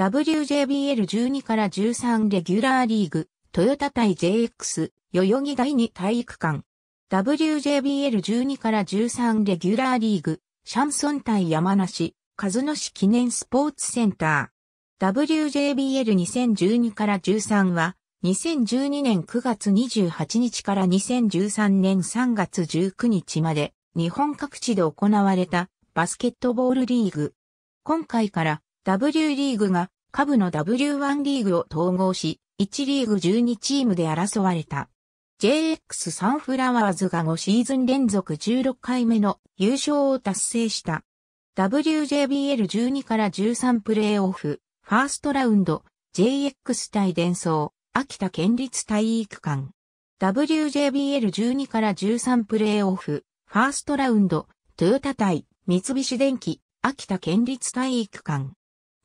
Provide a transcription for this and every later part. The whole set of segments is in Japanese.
WJBL12 から13レギュラーリーグ、トヨタ対 JX、代々木第二体育館。WJBL12 から13レギュラーリーグ、シャンソン対山梨、和野市記念スポーツセンター。WJBL2012 から13は、2012年9月28日から2013年3月19日まで、日本各地で行われたバスケットボールリーグ。今回から W リーグが下部の W1 リーグを統合し、1リーグ12チームで争われた。JX サンフラワーズが5シーズン連続16回目の優勝を達成した。WJBL12 から13プレーオフ、ファーストラウンド、JX 対伝送、秋田県立体育館。WJBL12 から13プレーオフ、ファーストラウンド、トヨタ対三菱電機、秋田県立体育館。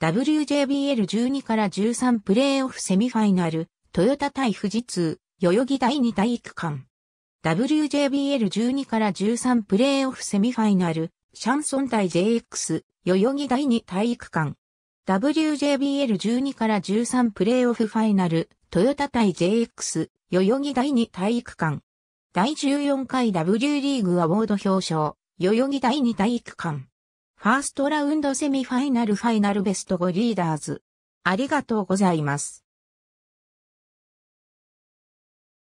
WJBL12 から13プレーオフセミファイナル、トヨタ対富士通、代々木第二体育館。WJBL12 から13プレーオフセミファイナル、シャンソン対 JX、代々木第二体育館。WJBL12 から13プレーオフファイナル、トヨタ対 JX、代々木第二体育館。第14回 W リーグアボード表彰、代々木第二体育館。ファーストラウンドセミファイナルファイナルベスト5リーダーズ。ありがとうございます。